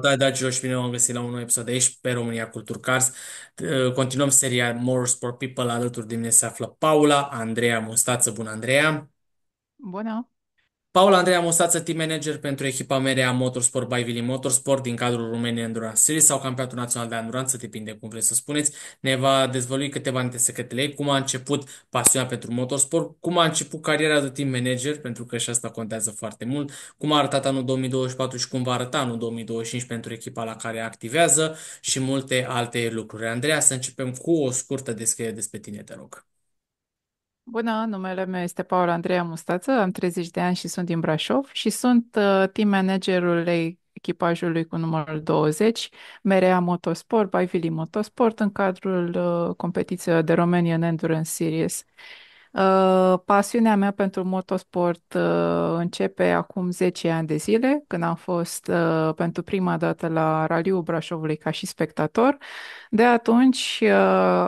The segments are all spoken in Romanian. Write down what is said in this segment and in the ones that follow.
Da, dragilor și bine v-am găsit la un nou episod de aici pe România Culture Cars. Continuăm seria More Sport People. Alături de mine se află Paula, Andreea Mustață. Bună, Andreea! Bună! Paul Andrei Musață, team manager pentru echipa Merea Motorsport by Vili Motorsport din cadrul României Endurance Series sau Campionatul Național de Anduranță, depinde cum vreți să spuneți. Ne va dezvălui câteva dintre secretele cum a început pasiunea pentru motorsport, cum a început cariera de team manager, pentru că și asta contează foarte mult, cum a arătat anul 2024 și cum va arăta anul 2025 pentru echipa la care activează și multe alte lucruri. Andreea, să începem cu o scurtă descriere despre tine, te rog. Bună, numele meu este Paula Andreea Mustață, am 30 de ani și sunt din Brașov și sunt uh, team managerul echipajului cu numărul 20, Merea Motorsport, by Vili Motosport, în cadrul uh, competiției de Romanian Endurance Series. Uh, pasiunea mea pentru motosport uh, începe acum 10 ani de zile, când am fost uh, pentru prima dată la Raliul Brașovului ca și spectator. De atunci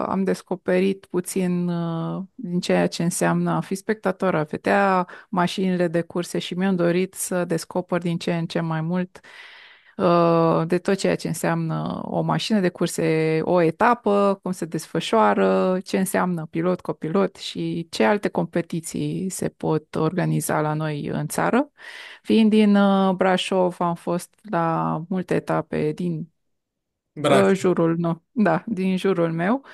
am descoperit puțin din ceea ce înseamnă a fi spectator, a vedea mașinile de curse și mi-am dorit să descoper din ce în ce mai mult Uh, de tot ceea ce înseamnă o mașină de curse, o etapă, cum se desfășoară, ce înseamnă pilot, copilot și ce alte competiții se pot organiza la noi în țară. Fiind din uh, Brașov, am fost la multe etape din uh, Brașov. jurul, nu, da, din jurul meu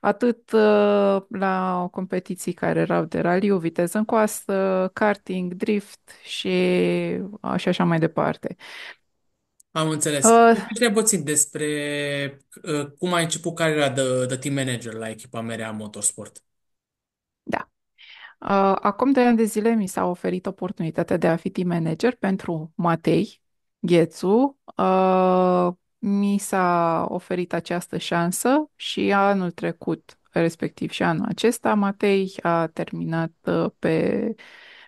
atât uh, la competiții care erau de raliu, viteză în coastă, karting, drift și așa, așa mai departe. Am înțeles. Uh, Întreb puțin despre uh, cum a început cariera de, de team manager la echipa Merea Motorsport. da. Uh, acum doi ani de zile mi s-a oferit oportunitatea de a fi team manager pentru Matei Ghețu. Uh, mi s-a oferit această șansă și anul trecut, respectiv și anul acesta, Matei a terminat uh, pe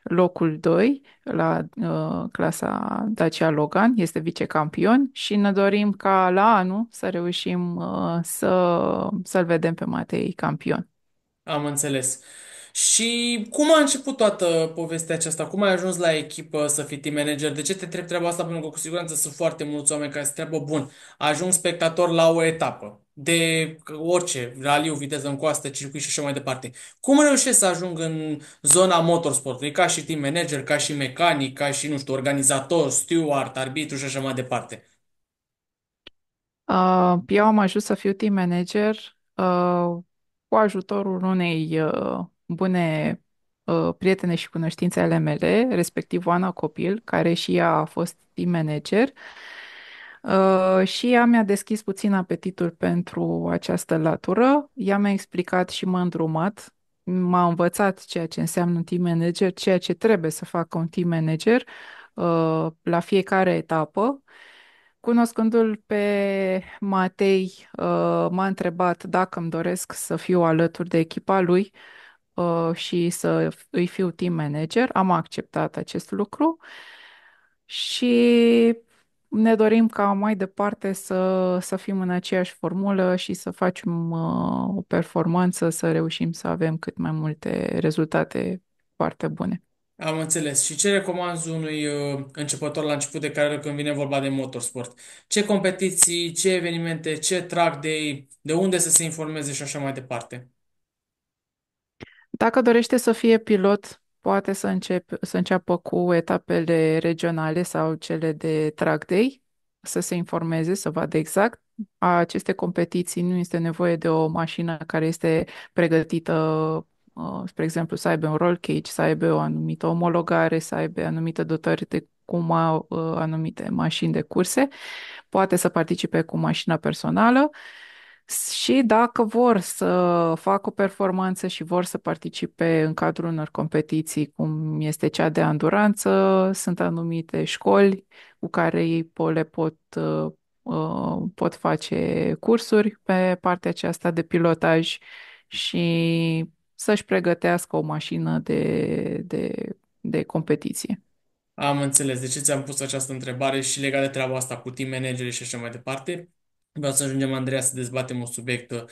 locul 2 la uh, clasa Dacia Logan, este vicecampion și ne dorim ca la anul să reușim uh, să, să-l vedem pe Matei campion. Am înțeles. Și cum a început toată povestea aceasta? Cum ai ajuns la echipă să fii team manager? De ce te trebuie treaba asta? Pentru că cu siguranță sunt foarte mulți oameni care se treabă bun, ajung spectator la o etapă de orice, raliu, viteză în coastă, circuit și așa mai departe. Cum reușesc să ajung în zona motorsportului, ca și team manager, ca și mecanic, ca și, nu știu, organizator, steward, arbitru și așa mai departe? Uh, eu am ajuns să fiu team manager uh, cu ajutorul unei uh, bune uh, prietene și cunoștințe ale mele, respectiv Oana Copil, care și ea a fost team manager. Uh, Uh, și ea mi-a deschis puțin apetitul pentru această latură, ea mi-a explicat și m-a îndrumat, m-a învățat ceea ce înseamnă un team manager, ceea ce trebuie să facă un team manager uh, la fiecare etapă. Cunoscându-l pe Matei, uh, m-a întrebat dacă îmi doresc să fiu alături de echipa lui uh, și să îi fiu team manager. Am acceptat acest lucru și ne dorim ca mai departe să, să fim în aceeași formulă și să facem uh, o performanță, să reușim să avem cât mai multe rezultate foarte bune. Am înțeles. Și ce recomanzi unui uh, începător la început de carieră când vine vorba de motorsport? Ce competiții, ce evenimente, ce track day, de unde să se informeze și așa mai departe? Dacă dorește să fie pilot, poate să, încep, să înceapă cu etapele regionale sau cele de track day, să se informeze, să vadă exact. Aceste competiții nu este nevoie de o mașină care este pregătită uh, spre exemplu, să aibă un roll cage, să aibă o anumită omologare, să aibă anumite dotări de cum au uh, anumite mașini de curse, poate să participe cu mașina personală și dacă vor să facă o performanță și vor să participe în cadrul unor competiții, cum este cea de anduranță, sunt anumite școli cu care ei le pot, uh, uh, pot face cursuri pe partea aceasta de pilotaj și să-și pregătească o mașină de, de, de competiție. Am înțeles. De ce ți-am pus această întrebare și legat de treaba asta cu team manager și așa mai departe? Vreau să ajungem, Andreea, să dezbatem un subiect uh,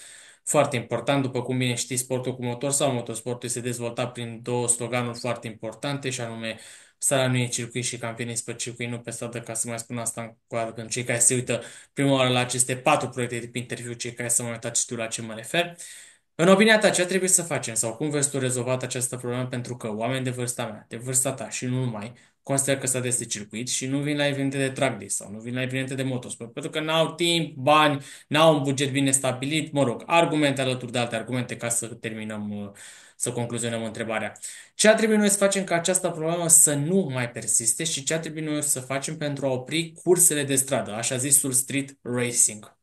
foarte important. După cum bine știi, sportul cu motor sau motosportul este dezvoltat prin două sloganuri foarte importante și anume sala nu e circuit și campionii pe circuit, nu pe stradă, ca să mai spun asta în coadă, pentru cei care se uită prima oară la aceste patru proiecte de interviu, cei care să mai uitați tu la ce mă refer. În opinia ta, ce trebuie să facem sau cum vezi tu rezolvat această problemă pentru că oameni de vârsta mea, de vârsta ta și nu numai, consider că s-a de circuit și nu vin la evenimente de track day sau nu vin la evenimente de motosport, pentru că n-au timp, bani, n-au un buget bine stabilit, mă rog, argumente alături de alte argumente ca să terminăm, uh, să concluzionăm întrebarea. Ce a trebuit noi să facem ca această problemă să nu mai persiste și ce a trebuit noi să facem pentru a opri cursele de stradă, așa zisul street racing?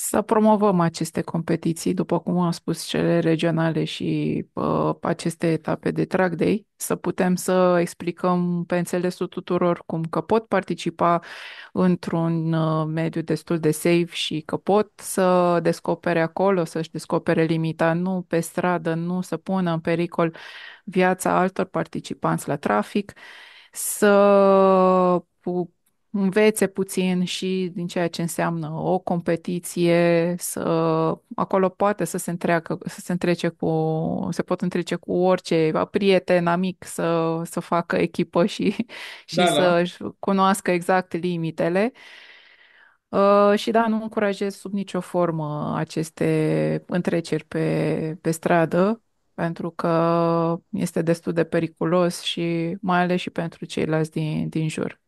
să promovăm aceste competiții, după cum am spus, cele regionale și uh, aceste etape de track day, să putem să explicăm pe înțelesul tuturor cum că pot participa într-un uh, mediu destul de safe și că pot să descopere acolo, să-și descopere limita, nu pe stradă, nu să pună în pericol viața altor participanți la trafic, să învețe puțin și din ceea ce înseamnă o competiție, să, acolo poate să se, întreacă, să se întrece cu, se pot întrece cu orice prieten, amic, să, să facă echipă și, și da, să-și da. cunoască exact limitele. Uh, și da, nu încurajez sub nicio formă aceste întreceri pe, pe stradă, pentru că este destul de periculos și mai ales și pentru ceilalți din, din jur.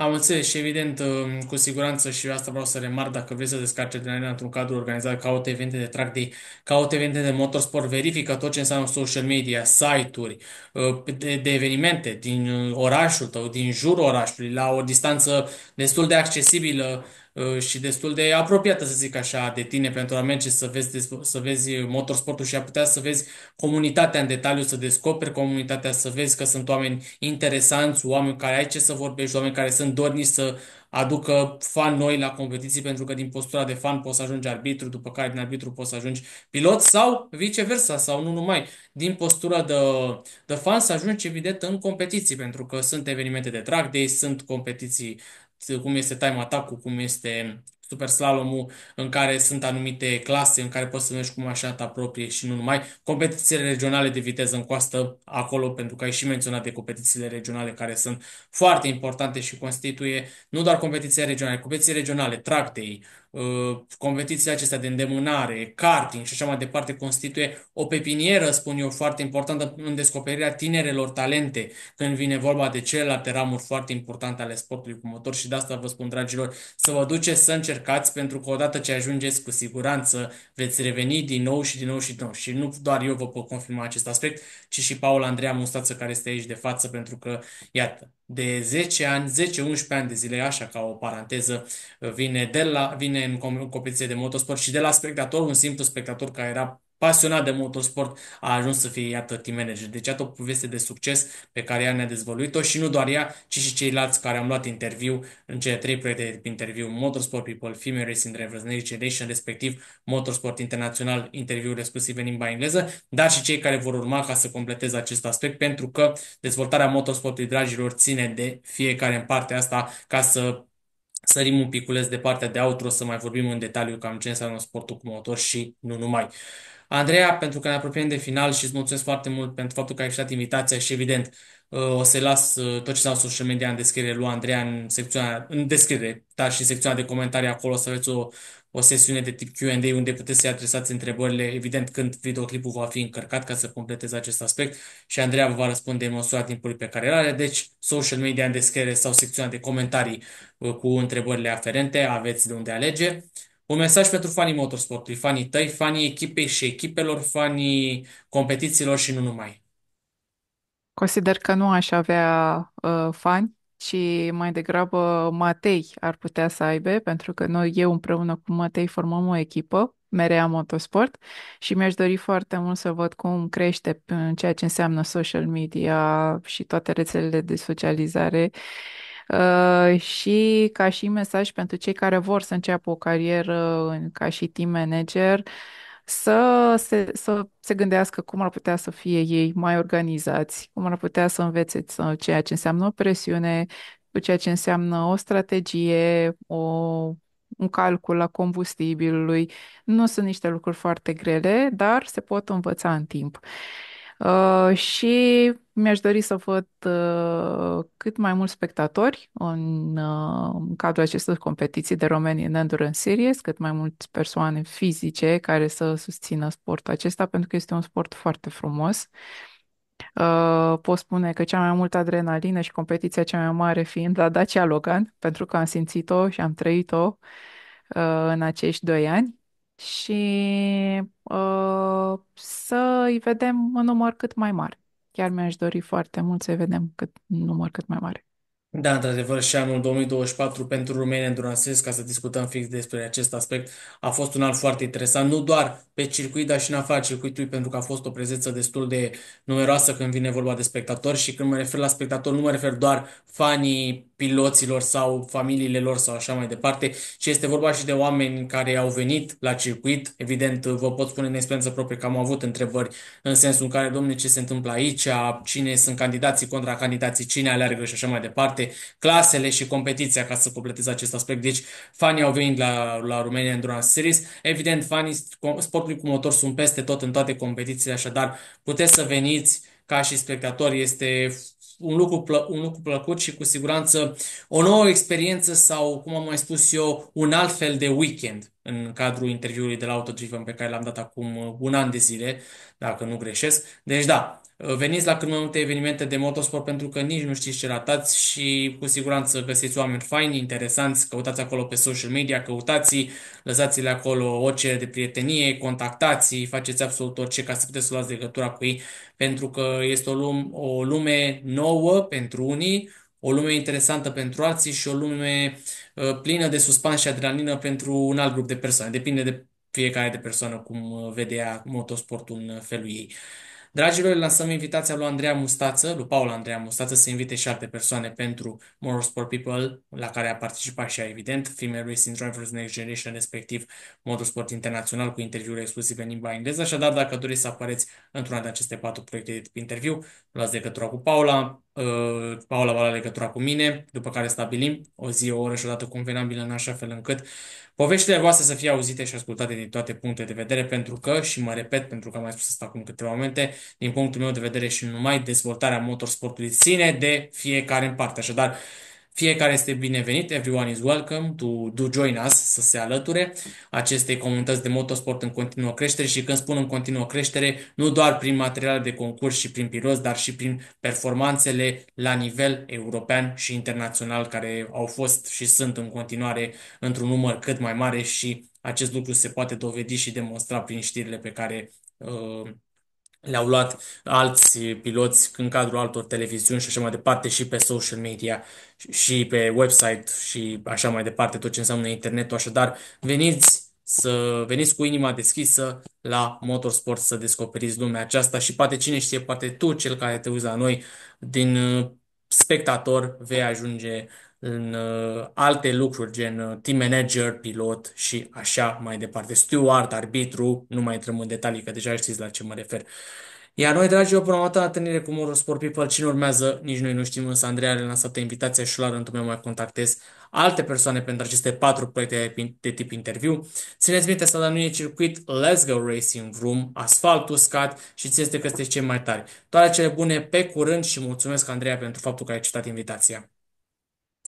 Am înțeles și evident, um, cu siguranță și asta vreau să remarc, dacă vrei să descarci adrenalina într-un cadru organizat, caută evente de track day, caută evente de motorsport, verifică tot ce înseamnă social media, site-uri, uh, de, de evenimente din uh, orașul tău, din jurul orașului, la o distanță destul de accesibilă Uh, și destul de apropiată, să zic așa, de tine pentru a merge să vezi, să vezi motorsportul și a putea să vezi comunitatea în detaliu, să descoperi comunitatea, să vezi că sunt oameni interesanți, oameni care ai ce să vorbești, oameni care sunt dorniți să aducă fan noi la competiții, pentru că din postura de fan poți să ajungi arbitru, după care din arbitru poți să ajungi pilot sau viceversa, sau nu numai, din postura de, de fan să ajungi evident în competiții, pentru că sunt evenimente de drag day, sunt competiții cum este time attack-ul, cum este super slalomul în care sunt anumite clase în care poți să mergi cu mașina ta proprie și nu numai. Competițiile regionale de viteză în coastă acolo, pentru că ai și menționat de competițiile regionale care sunt foarte importante și constituie nu doar competiții regionale, competiții regionale, track day, uh, competițiile acestea de îndemânare, karting și așa mai departe constituie o pepinieră, spun eu, foarte importantă în descoperirea tinerelor talente când vine vorba de celelalte ramuri foarte importante ale sportului cu motor și de asta vă spun, dragilor, să vă duceți să încercați încercați, pentru că odată ce ajungeți, cu siguranță veți reveni din nou și din nou și din nou. Și nu doar eu vă pot confirma acest aspect, ci și Paul Andreea Mustață care este aici de față, pentru că, iată, de 10 ani, 10-11 ani de zile, așa ca o paranteză, vine, de la, vine în competiție de motosport și de la spectator, un simplu spectator care era pasionat de motorsport, a ajuns să fie, iată, team manager. Deci, iată o poveste de succes pe care ea ne-a dezvăluit-o și nu doar ea, ci și ceilalți care am luat interviu în cele trei proiecte de interviu, Motorsport People, Female Racing Drivers, Next Generation, respectiv Motorsport Internațional, interviuri exclusive în limba engleză, dar și cei care vor urma ca să completeze acest aspect, pentru că dezvoltarea motorsportului, dragilor, ține de fiecare în parte asta ca să sărim un piculeț de partea de outro să mai vorbim în detaliu cam ce înseamnă sportul cu motor și nu numai. Andreea, pentru că ne apropiem de final și îți mulțumesc foarte mult pentru faptul că ai acceptat invitația și evident uh, o să las uh, tot ce s-au social media în descriere lui Andreea în, secțiunea, în descriere, dar și în secțiunea de comentarii acolo o să aveți o, o sesiune de tip Q&A unde puteți să-i adresați întrebările, evident când videoclipul va fi încărcat ca să completeze acest aspect și Andreea vă va răspunde în măsura timpului pe care îl are, deci social media în descriere sau secțiunea de comentarii uh, cu întrebările aferente, aveți de unde alege. Un mesaj pentru fanii motorsportului, fanii tăi, fanii echipei și echipelor, fanii competițiilor și nu numai. Consider că nu aș avea uh, fani ci mai degrabă Matei ar putea să aibă, pentru că noi, eu împreună cu Matei, formăm o echipă, Merea motorsport și mi-aș dori foarte mult să văd cum crește în ceea ce înseamnă social media și toate rețelele de socializare Uh, și ca și mesaj pentru cei care vor să înceapă o carieră ca și team manager, să se, să se gândească cum ar putea să fie ei mai organizați, cum ar putea să învețe ceea ce înseamnă o presiune, cu ceea ce înseamnă o strategie, o, un calcul a combustibilului. Nu sunt niște lucruri foarte grele, dar se pot învăța în timp. Uh, și mi-aș dori să văd uh, cât mai mulți spectatori în, uh, în cadrul acestor competiții de romeni în Endurance Series, cât mai mulți persoane fizice care să susțină sportul acesta, pentru că este un sport foarte frumos. Uh, pot spune că cea mai multă adrenalină și competiția cea mai mare fiind la Dacia Logan, pentru că am simțit-o și am trăit-o uh, în acești doi ani și uh, să îi vedem în număr cât mai mare. Chiar mi-aș dori foarte mult să-i vedem cât, în număr cât mai mare. Da, într-adevăr, și anul 2024 pentru România Endurance ca să discutăm fix despre acest aspect, a fost un an foarte interesant, nu doar pe circuit, dar și în afara circuitului, pentru că a fost o prezență destul de numeroasă când vine vorba de spectatori și când mă refer la spectatori, nu mă refer doar fanii piloților sau familiile lor sau așa mai departe, ci este vorba și de oameni care au venit la circuit. Evident, vă pot spune în experiență proprie că am avut întrebări în sensul în care, domne, ce se întâmplă aici, cine sunt candidații, contra candidații, cine aleargă și așa mai departe toate clasele și competiția ca să completeze acest aspect. Deci fanii au venit la, la România în Drone Series. Evident, fanii sportului cu motor sunt peste tot în toate competițiile, așadar puteți să veniți ca și spectatori. Este un lucru, plă, un lucru plăcut și cu siguranță o nouă experiență sau, cum am mai spus eu, un alt fel de weekend în cadrul interviului de la Autodriven pe care l-am dat acum un an de zile, dacă nu greșesc. Deci da, Uh, veniți la cât mai multe evenimente de motorsport pentru că nici nu știți ce ratați și cu siguranță găsiți oameni faini, interesanți, căutați acolo pe social media, căutați, lăsați-le acolo o cerere de prietenie, contactați, faceți absolut orice ca să puteți să luați legătura cu ei pentru că este o lume, o lume nouă pentru unii, o lume interesantă pentru alții și o lume uh, plină de suspans și adrenalină pentru un alt grup de persoane. Depinde de fiecare de persoană cum uh, vedea motosportul în felul ei. Dragilor, lansăm invitația lui Andreea Mustață, lui Paul Andreea Mustață, să invite și alte persoane pentru Motorsport People, la care a participat și a evident, Female Racing Drivers Next Generation, respectiv Motorsport Internațional, cu interviuri exclusive în limba engleză. Așadar, dacă doriți să apareți într-una de aceste patru proiecte de tip interviu, luați legătura cu Paula, Uh, Paula va lua legătura cu mine, după care stabilim o zi, o oră și o dată convenabilă în așa fel încât poveștile voastre să fie auzite și ascultate din toate punctele de vedere, pentru că, și mă repet, pentru că am mai spus asta acum câteva momente, din punctul meu de vedere și numai dezvoltarea motorsportului ține de fiecare în parte. Așadar, fiecare este binevenit, everyone is welcome to do join us, să se alăture acestei comunități de motosport în continuă creștere și când spun în continuă creștere, nu doar prin materiale de concurs și prin piloți, dar și prin performanțele la nivel european și internațional care au fost și sunt în continuare într-un număr cât mai mare și acest lucru se poate dovedi și demonstra prin știrile pe care uh, le-au luat alți piloți în cadrul altor televiziuni și așa mai departe și pe social media și pe website și așa mai departe, tot ce înseamnă internetul. Așadar, veniți să veniți cu inima deschisă la motorsport să descoperiți lumea aceasta și poate cine știe, poate tu cel care te uzi la noi din uh, spectator vei ajunge în uh, alte lucruri, gen uh, team manager, pilot și așa mai departe. Steward, arbitru, nu mai intrăm în detalii, că deja știți la ce mă refer. Iar noi, dragilor, până la următoarea întâlnire cu Motorsport People, cine urmează, nici noi nu știm, însă Andreea a lansat invitația și la rândul meu mai contactez alte persoane pentru aceste patru proiecte de tip interviu. Țineți minte să nu e circuit Let's Go Racing room asfalt uscat și țineți că sunteți cei mai tari. Toate cele bune, pe curând și mulțumesc, Andreea, pentru faptul că ai citat invitația.